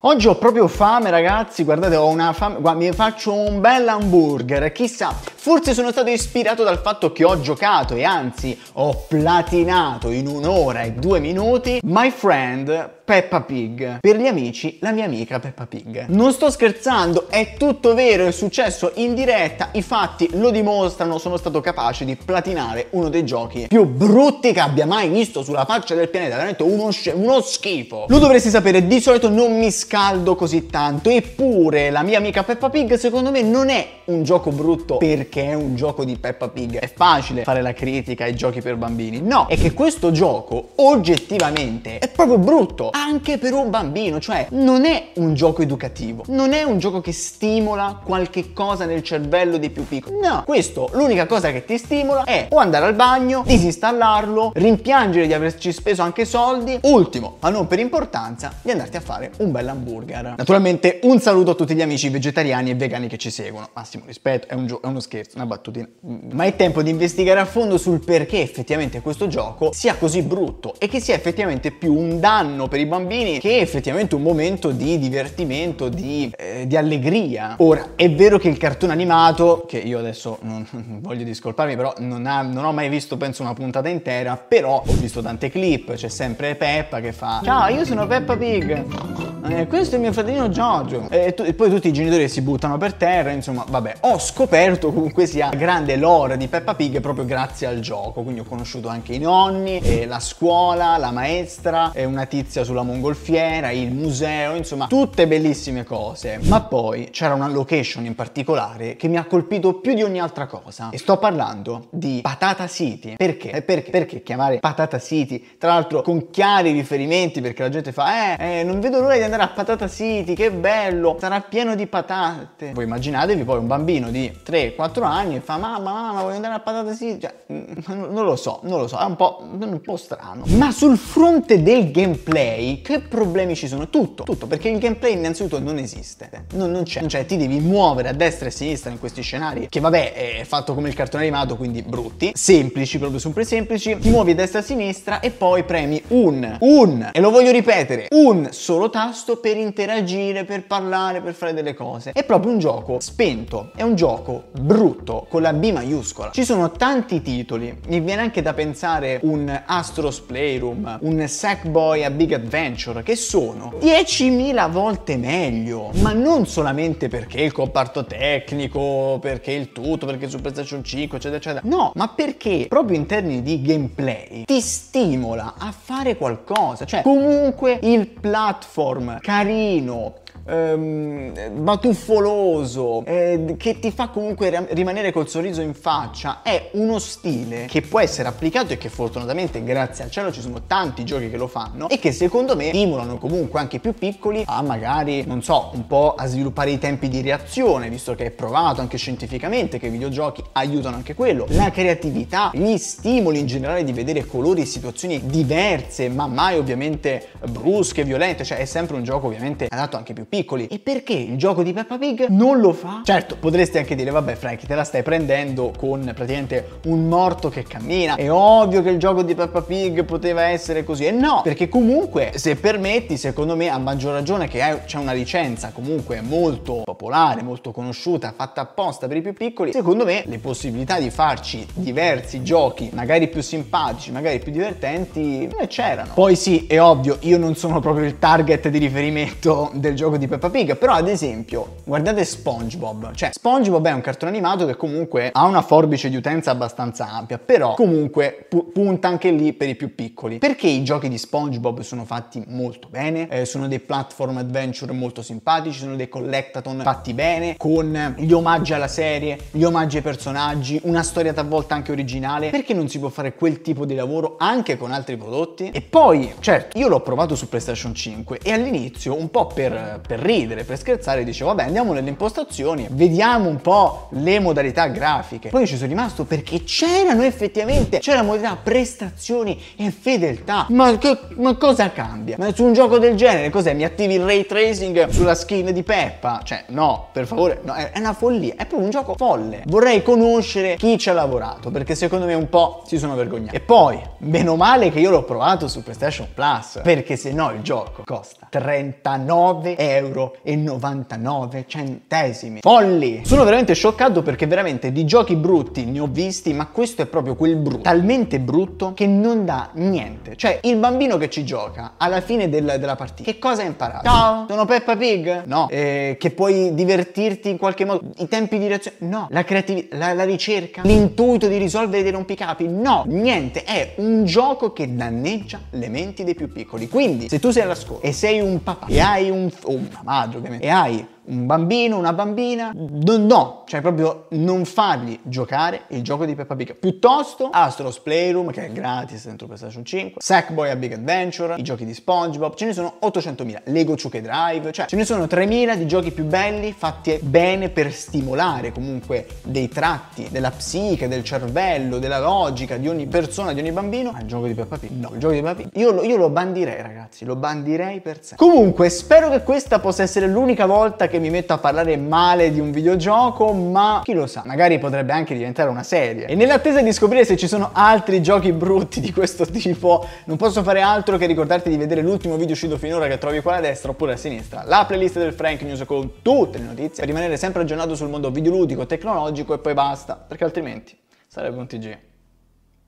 Oggi ho proprio fame ragazzi, guardate ho una fame, Guarda, mi faccio un bel hamburger, chissà, forse sono stato ispirato dal fatto che ho giocato e anzi ho platinato in un'ora e due minuti My Friend Peppa Pig. Per gli amici, la mia amica Peppa Pig. Non sto scherzando, è tutto vero, è successo in diretta, i fatti lo dimostrano, sono stato capace di platinare uno dei giochi più brutti che abbia mai visto sulla faccia del pianeta, veramente uno, uno schifo. Lo dovresti sapere, di solito non mi scaldo così tanto, eppure la mia amica Peppa Pig secondo me non è un gioco brutto perché è un gioco di Peppa Pig. È facile fare la critica ai giochi per bambini, no, è che questo gioco oggettivamente è proprio brutto anche per un bambino, cioè non è un gioco educativo, non è un gioco che stimola qualche cosa nel cervello dei più piccoli. No, questo l'unica cosa che ti stimola è o andare al bagno, disinstallarlo, rimpiangere di averci speso anche soldi, ultimo, ma non per importanza, di andarti a fare un bel hamburger. Naturalmente un saluto a tutti gli amici vegetariani e vegani che ci seguono, massimo rispetto, è, un gio- è uno scherzo, una battutina. Ma è tempo di investigare a fondo sul perché effettivamente questo gioco sia così brutto e che sia effettivamente più un danno per i dei bambini che è effettivamente un momento di divertimento, di, eh, di allegria. Ora, è vero che il cartone animato, che io adesso non, voglio discolparmi, però non, ha, non, ho mai visto, penso, una puntata intera, però ho visto tante clip, c'è sempre Peppa che fa Ciao, io sono Peppa Pig, eh, questo è mio fratellino Giorgio. E, tu, e poi tutti i genitori si buttano per terra, insomma, vabbè, ho scoperto comunque sia grande lore di Peppa Pig proprio grazie al gioco, quindi ho conosciuto anche i nonni, la scuola, la maestra, una tizia sul sulla mongolfiera, il museo, insomma tutte bellissime cose. Ma poi c'era una location in particolare che mi ha colpito più di ogni altra cosa e sto parlando di Patata City. Perché? perché? Perché chiamare Patata City? Tra l'altro con chiari riferimenti perché la gente fa eh, eh non vedo l'ora di andare a Patata City, che bello, sarà pieno di patate. Voi immaginatevi poi un bambino di 3-4 anni e fa mamma mamma voglio andare a Patata City, cioè, non lo so, non lo so, è un po', un po' strano. Ma sul fronte del gameplay gameplay, che problemi ci sono? Tutto, tutto, perché il gameplay innanzitutto non esiste, non, non c'è, cioè ti devi muovere a destra e a sinistra in questi scenari, che vabbè è fatto come il cartone animato, quindi brutti, semplici, proprio super semplici, ti muovi a destra e a sinistra e poi premi un, un, e lo voglio ripetere, un solo tasto per interagire, per parlare, per fare delle cose. È proprio un gioco spento, è un gioco brutto, con la B maiuscola. Ci sono tanti titoli, mi viene anche da pensare un Astro's Playroom, un Sackboy a Big Adventure, venture che sono 10.000 volte meglio, ma non solamente perché il comparto tecnico, perché il tutto, perché su PlayStation 5, eccetera, eccetera. No, ma perché proprio in termini di gameplay ti stimola a fare qualcosa, cioè comunque il platform carino, ehm, batuffoloso, eh, che ti fa comunque rimanere col sorriso in faccia, è uno stile che può essere applicato e che fortunatamente grazie al cielo ci sono tanti giochi che lo fanno e che secondo me stimolano comunque anche i più piccoli a magari, non so, un po' a sviluppare i tempi di reazione, visto che è provato anche scientificamente che i videogiochi aiutano anche quello, la creatività, gli stimoli in generale di vedere colori e situazioni diverse, ma mai ovviamente brusche, violente, cioè è sempre un gioco ovviamente adatto anche più piccoli piccoli. E perché il gioco di Peppa Pig non lo fa? Certo, potresti anche dire, vabbè Frankie, te la stai prendendo con praticamente un morto che cammina. È ovvio che il gioco di Peppa Pig poteva essere così. E no, perché comunque, se permetti, secondo me, a maggior ragione che c'è una licenza comunque molto popolare, molto conosciuta, fatta apposta per i più piccoli, secondo me le possibilità di farci diversi giochi, magari più simpatici, magari più divertenti, eh, c'erano. Poi sì, è ovvio, io non sono proprio il target di riferimento del gioco di di Peppa Pig, però ad esempio guardate SpongeBob, cioè SpongeBob è un cartone animato che comunque ha una forbice di utenza abbastanza ampia, però comunque pu punta anche lì per i più piccoli. Perché i giochi di SpongeBob sono fatti molto bene, eh, sono dei platform adventure molto simpatici, sono dei collectathon fatti bene, con gli omaggi alla serie, gli omaggi ai personaggi, una storia talvolta anche originale, perché non si può fare quel tipo di lavoro anche con altri prodotti? E poi, certo, io l'ho provato su PlayStation 5 e all'inizio, un po' per, per per ridere, per scherzare, dice vabbè andiamo nelle impostazioni, vediamo un po' le modalità grafiche. Poi ci sono rimasto perché c'erano effettivamente, c'era modalità prestazioni e fedeltà. Ma, che, ma cosa cambia? Ma su un gioco del genere cos'è? Mi attivi il ray tracing sulla skin di Peppa? Cioè no, per favore, no, è, è una follia, è proprio un gioco folle. Vorrei conoscere chi ci ha lavorato perché secondo me un po' si sono vergognati. E poi, meno male che io l'ho provato su PlayStation Plus perché se no il gioco costa 39 euro euro. e 99 centesimi. Folli! Sono veramente scioccato perché veramente di giochi brutti ne ho visti, ma questo è proprio quel brutto, talmente brutto che non dà niente. Cioè, il bambino che ci gioca alla fine del, della partita, che cosa ha imparato? Ciao, sono Peppa Pig? No. Eh, che puoi divertirti in qualche modo? I tempi di reazione? No. La creatività, la, la ricerca, l'intuito di risolvere dei rompicapi? No, niente. È un gioco che danneggia le menti dei più piccoli. Quindi, se tu sei all'ascolto e sei un papà e hai un, un maggio ovviamente, e hai un bambino, una bambina, no, no, cioè proprio non fargli giocare il gioco di Peppa Pig. Piuttosto Astro's Playroom, che è gratis dentro PlayStation 5, Sackboy a Big Adventure, i giochi di SpongeBob, ce ne sono 800.000, Lego Chuck Drive, cioè ce ne sono 3.000 di giochi più belli fatti bene per stimolare comunque dei tratti della psiche, del cervello, della logica di ogni persona, di ogni bambino, ma il gioco di Peppa Pig, no, il gioco di Peppa Pig, io lo, io lo bandirei ragazzi, lo bandirei per sé. Comunque spero che questa possa essere l'unica volta che che mi metto a parlare male di un videogioco, ma chi lo sa, magari potrebbe anche diventare una serie. E nell'attesa di scoprire se ci sono altri giochi brutti di questo tipo, non posso fare altro che ricordarti di vedere l'ultimo video uscito finora che trovi qua a destra oppure a sinistra, la playlist del Frank News con tutte le notizie, per rimanere sempre aggiornato sul mondo videoludico, tecnologico e poi basta, perché altrimenti sarebbe un TG.